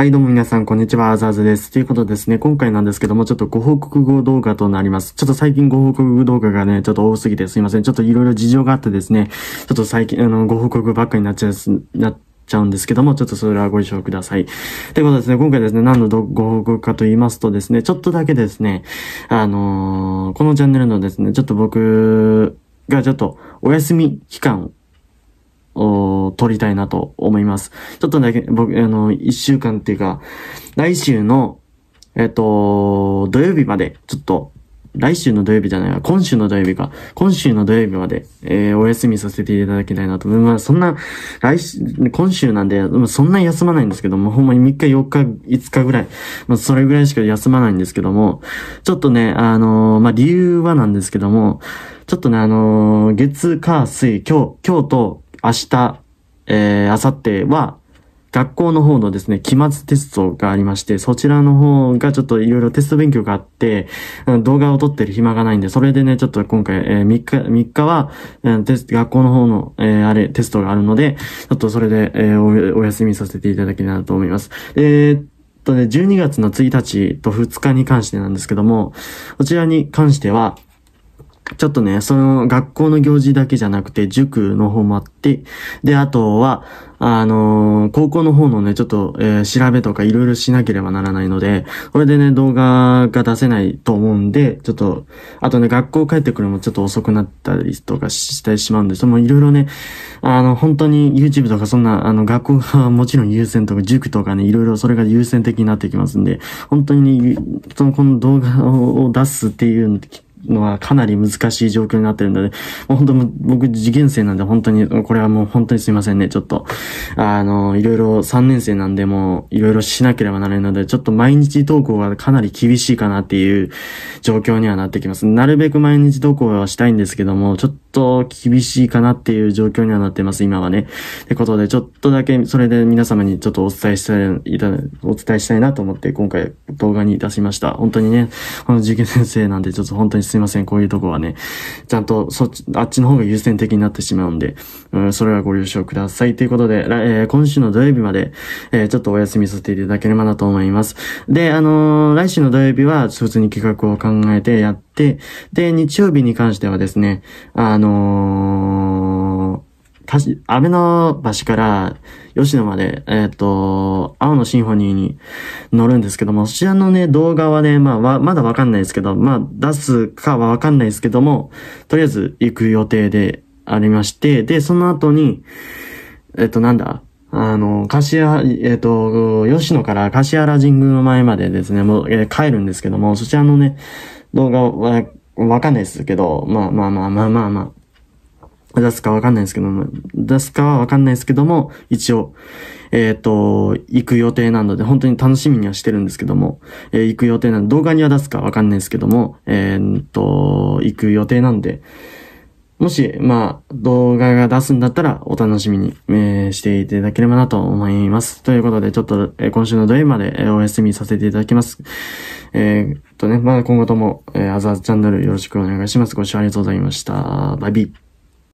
はい、どうも皆さん、こんにちは、あずあずです。ということでですね、今回なんですけども、ちょっとご報告後動画となります。ちょっと最近ご報告動画がね、ちょっと多すぎてすいません。ちょっといろいろ事情があってですね、ちょっと最近、あの、ご報告ばっかになっちゃう、なちゃうんですけども、ちょっとそれはご了承ください。ということですね、今回ですね、何のご報告かと言いますとですね、ちょっとだけですね、あのー、このチャンネルのですね、ちょっと僕がちょっとお休み期間を撮りたいなと思います。ちょっとだけ、僕、あの、一週間っていうか、来週の、えっと、土曜日まで、ちょっと、来週の土曜日じゃないわ、今週の土曜日か、今週の土曜日まで、えー、お休みさせていただきたいなと。まあ、そんな、来週、今週なんで、そんな休まないんですけども、ほんまに3日、4日、5日ぐらい、まあ、それぐらいしか休まないんですけども、ちょっとね、あのー、まあ、理由はなんですけども、ちょっとね、あのー、月、火、水、今日、今日と、明日、えー、明後日は、学校の方のですね、期末テストがありまして、そちらの方がちょっといろいろテスト勉強があって、動画を撮ってる暇がないんで、それでね、ちょっと今回、えー、3日、3日は、えー、テスト、学校の方の、えー、あれ、テストがあるので、ちょっとそれで、えー、お、お休みさせていただきたいなと思います。えー、とね、12月の1日と2日に関してなんですけども、こちらに関しては、ちょっとね、その学校の行事だけじゃなくて、塾の方もあって、で、あとは、あのー、高校の方のね、ちょっと、えー、調べとかいろいろしなければならないので、これでね、動画が出せないと思うんで、ちょっと、あとね、学校帰ってくるのもちょっと遅くなったりとかしてしまうんで、それもいろいろね、あの、本当に YouTube とかそんな、あの、学校がもちろん優先とか、塾とかね、いろいろそれが優先的になってきますんで、本当に、ね、その、この動画を出すっていうのはかなり難しい状況になってるので、もう本当僕受験生なんで本当に、これはもう本当にすいませんね、ちょっと。あの、いろいろ3年生なんでもういろいろしなければならないので、ちょっと毎日投稿はかなり厳しいかなっていう状況にはなってきます。なるべく毎日投稿はしたいんですけども、ちょっと厳しいかなっていう状況にはなってます、今はね。ってことで、ちょっとだけそれで皆様にちょっとお伝えしたい、お伝えしたいなと思って今回動画に出しました。本当にね、この受験先生なんでちょっと本当にすいません、こういうとこはね、ちゃんとそっち、あっちの方が優先的になってしまうんで、うん、それはご了承ください。ということで、えー、今週の土曜日まで、えー、ちょっとお休みさせていただければなと思います。で、あのー、来週の土曜日は、普通に企画を考えてやって、で、日曜日に関してはですね、あのー、たし、安倍の橋から吉野まで、えっ、ー、と、青のシンフォニーに乗るんですけども、そちらのね、動画はね、まあ、まだわかんないですけど、まあ、出すかはわかんないですけども、とりあえず行く予定でありまして、で、その後に、えっ、ー、と、なんだ、あの、柏、えっ、ー、と、吉野から柏原神宮の前までですね、もう、えー、帰るんですけども、そちらのね、動画は、わかんないですけど、まあまあまあまあまあまあ、出すかわかんないですけども、出すかはわかんないですけども、一応、えっ、ー、と、行く予定なので、本当に楽しみにはしてるんですけども、えー、行く予定なので、動画には出すかわかんないですけども、えっ、と、行く予定なんで、もし、まあ、動画が出すんだったら、お楽しみに、えー、していただければなと思います。ということで、ちょっと、えー、今週の土曜まで、えー、お休みさせていただきます。えー、っとね、まあ、今後とも、えー、アザーズチャンネルよろしくお願いします。ご視聴ありがとうございました。バイビー。